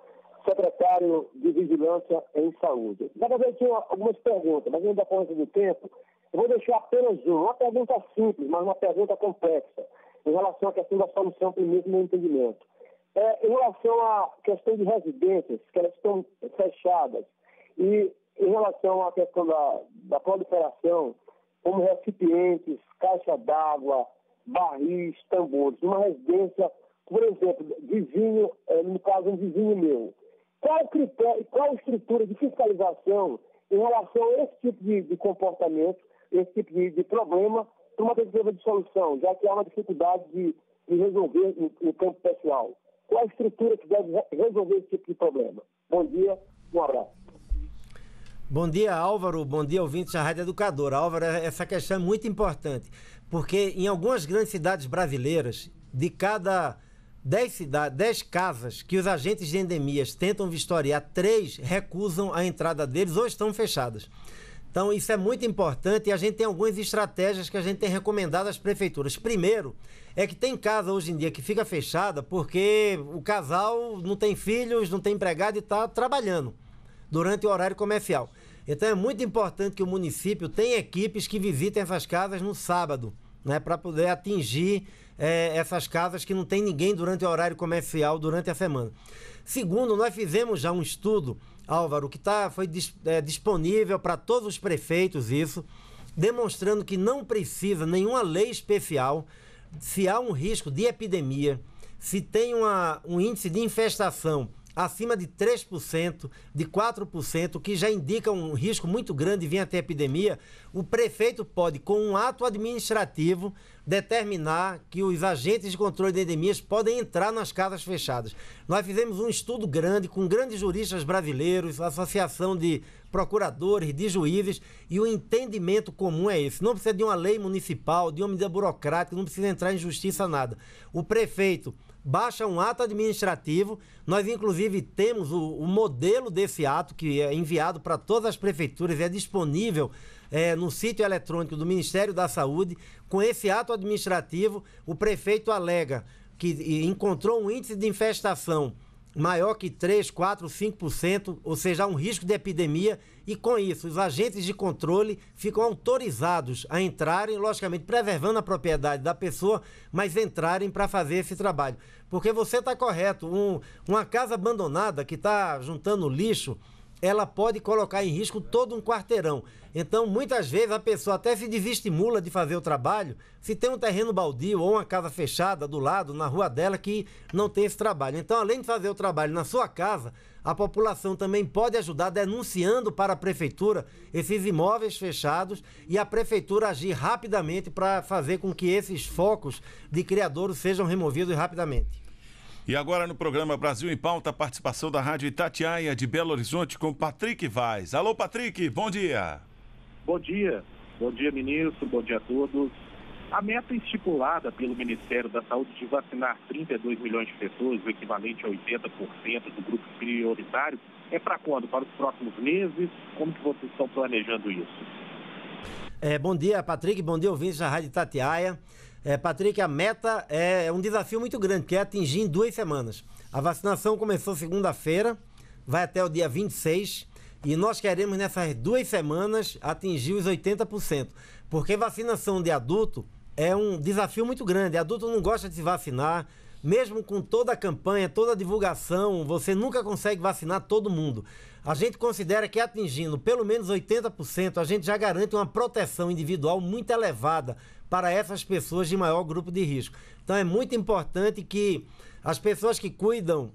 secretário de Vigilância em Saúde. Já também tinha algumas perguntas, mas ainda por do tempo, eu vou deixar apenas uma. Uma pergunta simples, mas uma pergunta complexa, em relação à questão da solução, o no entendimento. É, em relação à questão de residências, que elas estão fechadas, e em relação à questão da, da proliferação, como recipientes, caixa d'água, barris, tambores, uma residência, por exemplo, vizinho, eh, no caso um vizinho meu. Qual critério, qual estrutura de fiscalização em relação a esse tipo de, de comportamento, esse tipo de, de problema, para uma tentativa de solução, já que há uma dificuldade de, de resolver no campo pessoal? Qual a estrutura que deve resolver esse tipo de problema? Bom dia, um abraço. Bom dia, Álvaro. Bom dia, ouvintes da Rádio Educadora. Álvaro, é, essa questão é muito importante, porque em algumas grandes cidades brasileiras, de cada 10 cidades, 10 casas que os agentes de endemias tentam vistoriar, três recusam a entrada deles ou estão fechadas. Então, isso é muito importante e a gente tem algumas estratégias que a gente tem recomendado às prefeituras. Primeiro, é que tem casa hoje em dia que fica fechada porque o casal não tem filhos, não tem empregado e está trabalhando durante o horário comercial. Então é muito importante que o município tenha equipes que visitem essas casas no sábado, né, para poder atingir é, essas casas que não tem ninguém durante o horário comercial durante a semana. Segundo, nós fizemos já um estudo, Álvaro, que tá, foi dis, é, disponível para todos os prefeitos isso, demonstrando que não precisa nenhuma lei especial se há um risco de epidemia, se tem uma, um índice de infestação acima de 3%, de 4%, que já indica um risco muito grande de vir até epidemia, o prefeito pode, com um ato administrativo, determinar que os agentes de controle de endemias podem entrar nas casas fechadas. Nós fizemos um estudo grande com grandes juristas brasileiros, associação de procuradores, de juízes, e o entendimento comum é esse. Não precisa de uma lei municipal, de uma medida burocrática, não precisa entrar em justiça nada. O prefeito baixa um ato administrativo. Nós, inclusive, temos o, o modelo desse ato que é enviado para todas as prefeituras, é disponível é, no sítio eletrônico do Ministério da Saúde. Com esse ato administrativo, o prefeito alega que encontrou um índice de infestação maior que 3, 4, 5%, ou seja, há um risco de epidemia, e com isso os agentes de controle ficam autorizados a entrarem, logicamente preservando a propriedade da pessoa, mas entrarem para fazer esse trabalho. Porque você está correto, um, uma casa abandonada que está juntando lixo ela pode colocar em risco todo um quarteirão. Então, muitas vezes a pessoa até se desestimula de fazer o trabalho se tem um terreno baldio ou uma casa fechada do lado, na rua dela, que não tem esse trabalho. Então, além de fazer o trabalho na sua casa, a população também pode ajudar denunciando para a prefeitura esses imóveis fechados e a prefeitura agir rapidamente para fazer com que esses focos de criadouros sejam removidos rapidamente. E agora no programa Brasil em Pauta, a participação da Rádio Itatiaia de Belo Horizonte com Patrick Vaz. Alô, Patrick, bom dia. Bom dia. Bom dia, ministro. Bom dia a todos. A meta estipulada pelo Ministério da Saúde de vacinar 32 milhões de pessoas, o equivalente a 80% do grupo prioritário, é para quando? Para os próximos meses? Como que vocês estão planejando isso? É, bom dia, Patrick. Bom dia, ouvintes da Rádio Itatiaia. É, Patrick, a meta é, é um desafio muito grande, que é atingir em duas semanas. A vacinação começou segunda-feira, vai até o dia 26, e nós queremos nessas duas semanas atingir os 80%, porque vacinação de adulto é um desafio muito grande. Adulto não gosta de se vacinar, mesmo com toda a campanha, toda a divulgação, você nunca consegue vacinar todo mundo. A gente considera que atingindo pelo menos 80%, a gente já garante uma proteção individual muito elevada para essas pessoas de maior grupo de risco. Então é muito importante que as pessoas que cuidam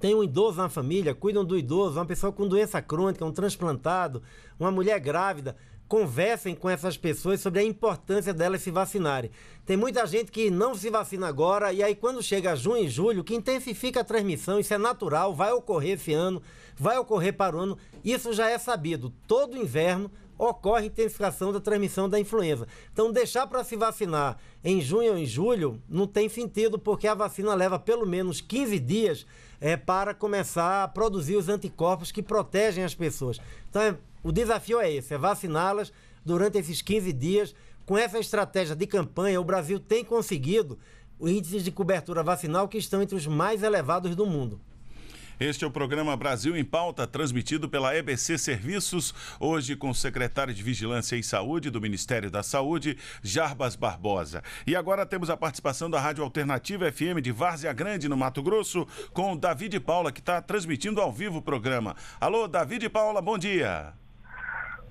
tem um idoso na família, cuidam do idoso, uma pessoa com doença crônica, um transplantado, uma mulher grávida, conversem com essas pessoas sobre a importância delas se vacinarem. Tem muita gente que não se vacina agora e aí quando chega junho e julho, que intensifica a transmissão, isso é natural, vai ocorrer esse ano, vai ocorrer para o ano, isso já é sabido. Todo inverno ocorre intensificação da transmissão da influenza. Então, deixar para se vacinar em junho ou em julho não tem sentido, porque a vacina leva pelo menos 15 dias é, para começar a produzir os anticorpos que protegem as pessoas. Então, é, o desafio é esse: é vaciná-las durante esses 15 dias. Com essa estratégia de campanha, o Brasil tem conseguido índices de cobertura vacinal que estão entre os mais elevados do mundo. Este é o programa Brasil em Pauta, transmitido pela EBC Serviços, hoje com o secretário de Vigilância e Saúde do Ministério da Saúde, Jarbas Barbosa. E agora temos a participação da Rádio Alternativa FM de Várzea Grande, no Mato Grosso, com o David Paula, que está transmitindo ao vivo o programa. Alô, David Paula, bom dia.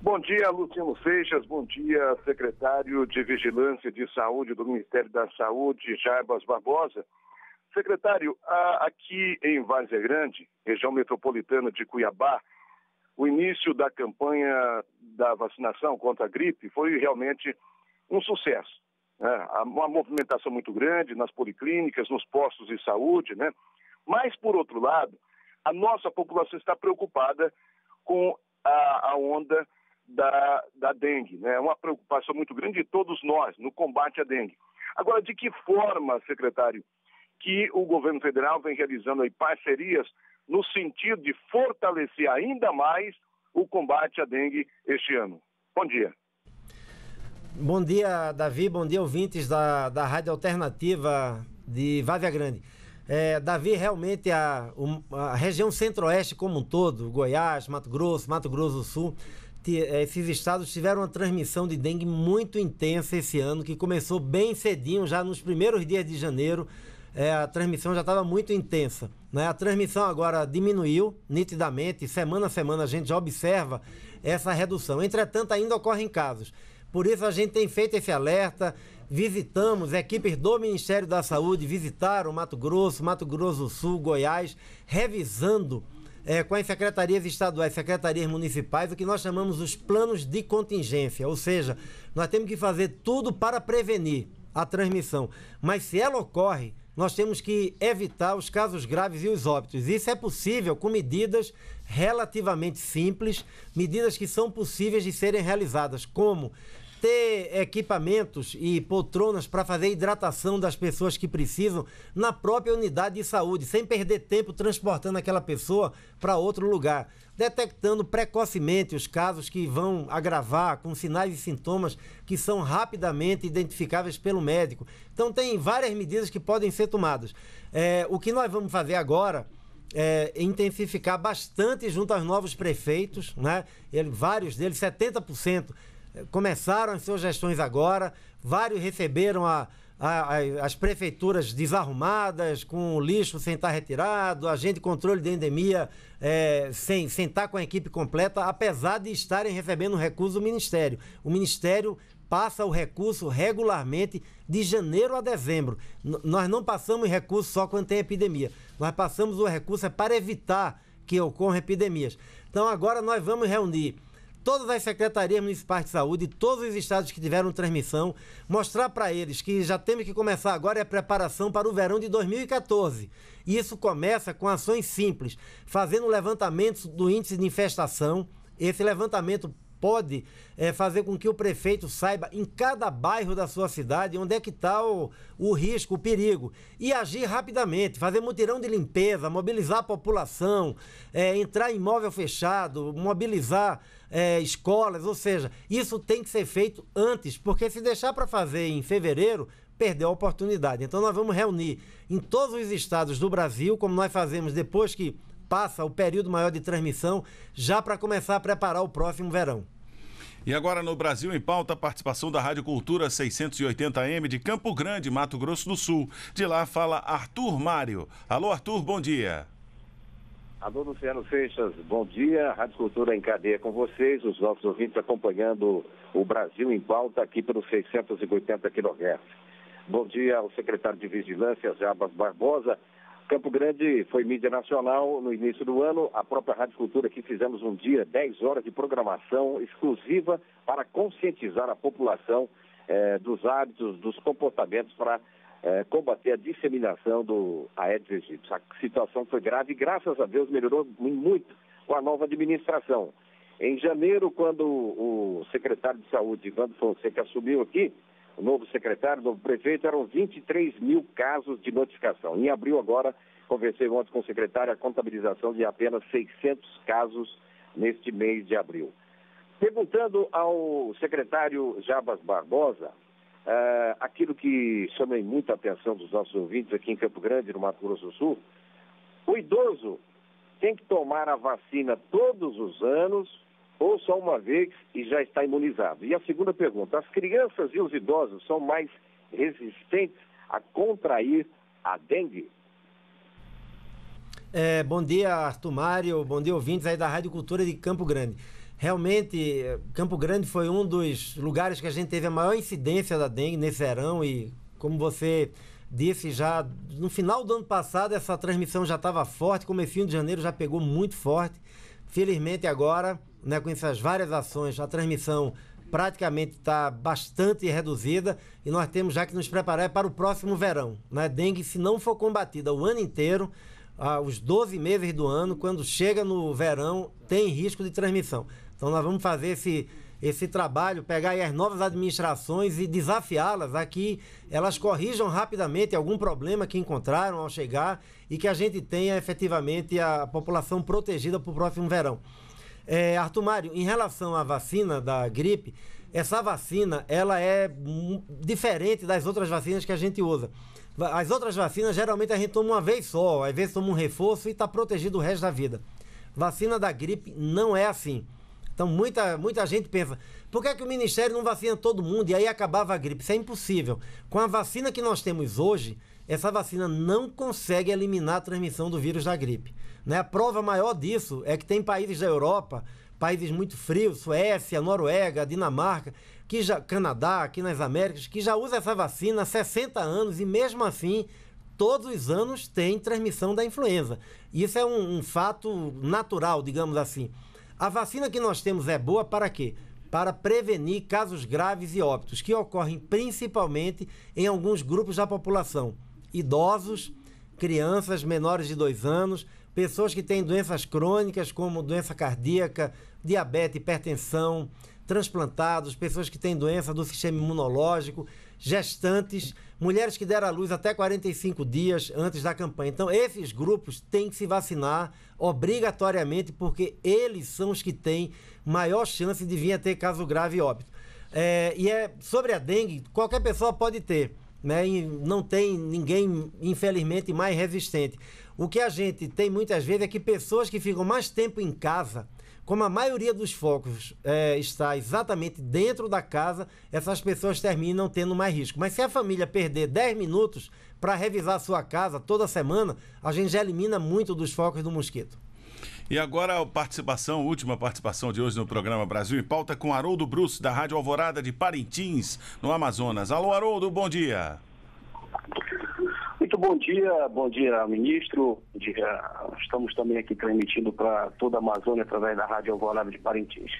Bom dia, Luciano Seixas. Bom dia, secretário de Vigilância de Saúde do Ministério da Saúde, Jarbas Barbosa. Secretário, aqui em Várzea Grande, região metropolitana de Cuiabá, o início da campanha da vacinação contra a gripe foi realmente um sucesso. Né? Uma movimentação muito grande nas policlínicas, nos postos de saúde, né? Mas, por outro lado, a nossa população está preocupada com a, a onda da, da dengue. Né? É né? uma preocupação muito grande de todos nós no combate à dengue. Agora, de que forma, secretário, que o governo federal vem realizando aí parcerias no sentido de fortalecer ainda mais o combate à dengue este ano. Bom dia. Bom dia, Davi. Bom dia, ouvintes da, da Rádio Alternativa de Vávia Grande. É, Davi, realmente a, a região centro-oeste como um todo, Goiás, Mato Grosso, Mato Grosso do Sul, é, esses estados tiveram uma transmissão de dengue muito intensa esse ano, que começou bem cedinho, já nos primeiros dias de janeiro é, a transmissão já estava muito intensa. Né? A transmissão agora diminuiu nitidamente, semana a semana a gente já observa essa redução. Entretanto, ainda ocorrem casos. Por isso a gente tem feito esse alerta, visitamos, equipes do Ministério da Saúde visitaram Mato Grosso, Mato Grosso do Sul, Goiás, revisando é, com as secretarias estaduais, secretarias municipais, o que nós chamamos os planos de contingência, ou seja, nós temos que fazer tudo para prevenir a transmissão. Mas se ela ocorre, nós temos que evitar os casos graves e os óbitos. Isso é possível com medidas relativamente simples, medidas que são possíveis de serem realizadas, como ter equipamentos e poltronas para fazer hidratação das pessoas que precisam na própria unidade de saúde, sem perder tempo transportando aquela pessoa para outro lugar, detectando precocemente os casos que vão agravar com sinais e sintomas que são rapidamente identificáveis pelo médico. Então, tem várias medidas que podem ser tomadas. É, o que nós vamos fazer agora. É, intensificar bastante junto aos novos prefeitos, né? Ele, vários deles, 70% começaram as suas gestões agora, vários receberam a, a, a, as prefeituras desarrumadas, com o lixo sem estar retirado, agente de controle de endemia é, sem, sem estar com a equipe completa, apesar de estarem recebendo recurso do Ministério. O Ministério passa o recurso regularmente de janeiro a dezembro. N nós não passamos recurso só quando tem epidemia. Nós passamos o recurso é para evitar que ocorram epidemias. Então agora nós vamos reunir todas as secretarias municipais de saúde e todos os estados que tiveram transmissão, mostrar para eles que já temos que começar agora é a preparação para o verão de 2014. E isso começa com ações simples, fazendo levantamentos do índice de infestação. Esse levantamento pode é, fazer com que o prefeito saiba em cada bairro da sua cidade onde é que está o, o risco, o perigo. E agir rapidamente, fazer mutirão de limpeza, mobilizar a população, é, entrar em imóvel fechado, mobilizar é, escolas, ou seja, isso tem que ser feito antes, porque se deixar para fazer em fevereiro, perdeu a oportunidade. Então nós vamos reunir em todos os estados do Brasil, como nós fazemos depois que passa o período maior de transmissão já para começar a preparar o próximo verão. E agora no Brasil em pauta, a participação da Rádio Cultura 680M de Campo Grande, Mato Grosso do Sul. De lá fala Arthur Mário. Alô, Arthur, bom dia. Alô, Luciano Seixas, bom dia. Rádio Cultura em cadeia com vocês, os nossos ouvintes acompanhando o Brasil em pauta aqui pelos 680 kHz. Bom dia ao secretário de Vigilância, Jabas Barbosa, Campo Grande foi mídia nacional no início do ano. A própria Rádio Cultura que fizemos um dia 10 horas de programação exclusiva para conscientizar a população eh, dos hábitos, dos comportamentos para eh, combater a disseminação do Aedes aegypti. A situação foi grave e graças a Deus melhorou muito com a nova administração. Em janeiro, quando o secretário de Saúde, Ivan Fonseca, assumiu aqui, o novo secretário, o novo prefeito, eram 23 mil casos de notificação. Em abril agora, conversei ontem com o secretário, a contabilização de apenas 600 casos neste mês de abril. Perguntando ao secretário Jabas Barbosa, uh, aquilo que chamei muita atenção dos nossos ouvintes aqui em Campo Grande, no Mato Grosso do Sul, o idoso tem que tomar a vacina todos os anos ou só uma vez e já está imunizado? E a segunda pergunta, as crianças e os idosos são mais resistentes a contrair a dengue? É, bom dia, Arthur Mário, bom dia, ouvintes aí da Rádio Cultura de Campo Grande. Realmente, Campo Grande foi um dos lugares que a gente teve a maior incidência da dengue nesse verão e, como você disse já no final do ano passado essa transmissão já estava forte, comecinho de janeiro já pegou muito forte. Felizmente agora né, com essas várias ações, a transmissão praticamente está bastante reduzida e nós temos já que nos preparar para o próximo verão. Né? Dengue, se não for combatida o ano inteiro, ah, os 12 meses do ano, quando chega no verão, tem risco de transmissão. Então nós vamos fazer esse, esse trabalho, pegar as novas administrações e desafiá-las a que elas corrijam rapidamente algum problema que encontraram ao chegar e que a gente tenha efetivamente a população protegida para o próximo verão. É, Arthur Mário, em relação à vacina da gripe, essa vacina ela é diferente das outras vacinas que a gente usa. As outras vacinas geralmente a gente toma uma vez só, às vezes toma um reforço e está protegido o resto da vida. Vacina da gripe não é assim. Então muita, muita gente pensa, por que, é que o Ministério não vacina todo mundo e aí acabava a gripe? Isso é impossível. Com a vacina que nós temos hoje, essa vacina não consegue eliminar a transmissão do vírus da gripe. Né? A prova maior disso é que tem países da Europa, países muito frios, Suécia, Noruega, Dinamarca, que já, Canadá, aqui nas Américas, que já usa essa vacina há 60 anos e mesmo assim todos os anos tem transmissão da influenza. Isso é um, um fato natural, digamos assim. A vacina que nós temos é boa para quê? para prevenir casos graves e óbitos, que ocorrem principalmente em alguns grupos da população idosos, crianças menores de dois anos, pessoas que têm doenças crônicas como doença cardíaca, diabetes, hipertensão, transplantados, pessoas que têm doença do sistema imunológico, gestantes, mulheres que deram à luz até 45 dias antes da campanha. Então, esses grupos têm que se vacinar obrigatoriamente, porque eles são os que têm maior chance de vir a ter caso grave e óbito. É, e é sobre a dengue, qualquer pessoa pode ter né? E não tem ninguém, infelizmente, mais resistente. O que a gente tem muitas vezes é que pessoas que ficam mais tempo em casa, como a maioria dos focos é, está exatamente dentro da casa, essas pessoas terminam tendo mais risco. Mas se a família perder 10 minutos para revisar a sua casa toda semana, a gente já elimina muito dos focos do mosquito. E agora a participação, última participação de hoje no programa Brasil em Pauta com Haroldo Bruce, da Rádio Alvorada de Parintins, no Amazonas. Alô, Haroldo, bom dia. Muito bom dia, bom dia, ministro. Bom dia. Estamos também aqui transmitindo para toda a Amazônia através da Rádio Alvorada de Parintins.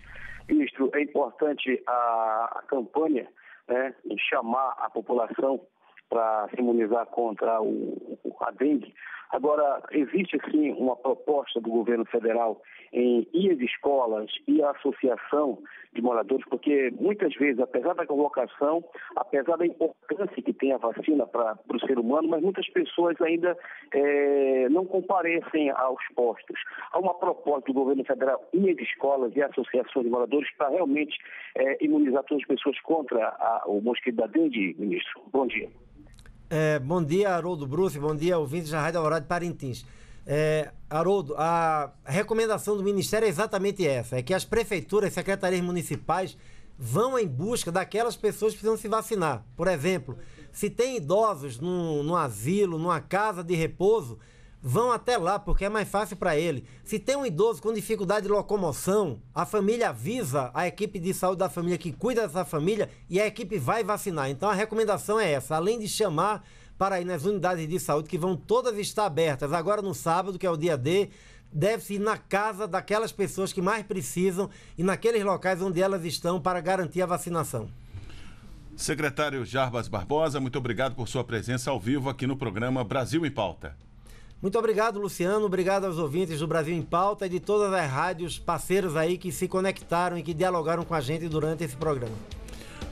Ministro, é importante a, campanha né, chamar a população para se imunizar contra o, a dengue, Agora, existe sim uma proposta do governo federal em ir às escolas e à associação de moradores, porque muitas vezes, apesar da convocação, apesar da importância que tem a vacina para o ser humano, mas muitas pessoas ainda é, não comparecem aos postos. Há uma proposta do governo federal ir às escolas e associações de moradores para realmente é, imunizar todas as pessoas contra a, o mosquito da dengue, ministro. Bom dia. É, bom dia, Haroldo Bruce. Bom dia, ouvintes da Rádio Alvorada de Parintins. É, Haroldo, a recomendação do Ministério é exatamente essa: é que as prefeituras, secretarias municipais vão em busca daquelas pessoas que precisam se vacinar. Por exemplo, se tem idosos num, num asilo, numa casa de repouso, vão até lá porque é mais fácil para ele. Se tem um idoso com dificuldade de locomoção, a família avisa a equipe de saúde da família que cuida dessa família e a equipe vai vacinar. Então a recomendação é essa, além de chamar para ir nas unidades de saúde que vão todas estar abertas agora no sábado, que é o dia D, deve-se ir na casa daquelas pessoas que mais precisam e naqueles locais onde elas estão para garantir a vacinação. Secretário Jarbas Barbosa, muito obrigado por sua presença ao vivo aqui no programa Brasil em Pauta. Muito obrigado, Luciano. Obrigado aos ouvintes do Brasil em Pauta e de todas as rádios parceiras aí que se conectaram e que dialogaram com a gente durante esse programa.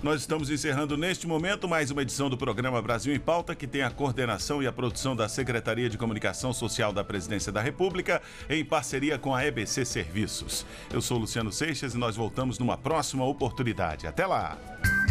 Nós estamos encerrando neste momento mais uma edição do programa Brasil em Pauta, que tem a coordenação e a produção da Secretaria de Comunicação Social da Presidência da República, em parceria com a EBC Serviços. Eu sou Luciano Seixas e nós voltamos numa próxima oportunidade. Até lá!